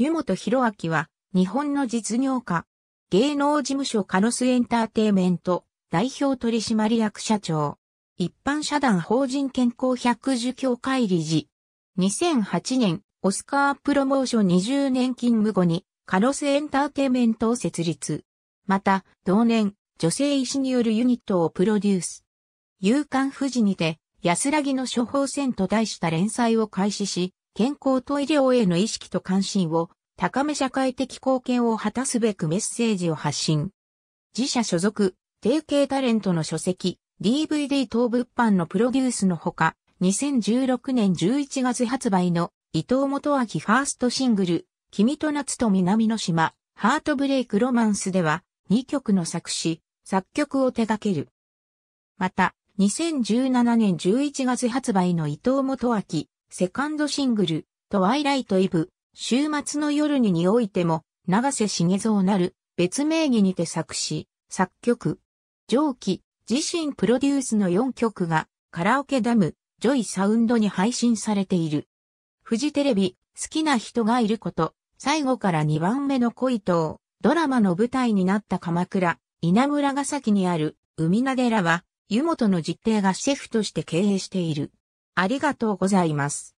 湯本博明は、日本の実業家、芸能事務所カロスエンターテイメント、代表取締役社長、一般社団法人健康百寿協会理事、2008年、オスカープロモーション20年勤務後に、カロスエンターテイメントを設立。また、同年、女性医師によるユニットをプロデュース。勇敢富士にて、安らぎの処方箋と題した連載を開始し、健康と医療への意識と関心を高め社会的貢献を果たすべくメッセージを発信。自社所属、定型タレントの書籍、DVD 等物販のプロデュースのほか、2016年11月発売の伊藤元明ファーストシングル、君と夏と南の島、ハートブレイクロマンスでは、2曲の作詞、作曲を手掛ける。また、2017年11月発売の伊藤元明、セカンドシングル、トワイライトイブ、週末の夜ににおいても、長瀬茂蔵なる、別名義にて作詞、作曲。上記、自身プロデュースの4曲が、カラオケダム、ジョイサウンドに配信されている。フジテレビ、好きな人がいること、最後から2番目の恋と、ドラマの舞台になった鎌倉、稲村ヶ崎にある、海名寺は、湯本の実弟がシェフとして経営している。ありがとうございます。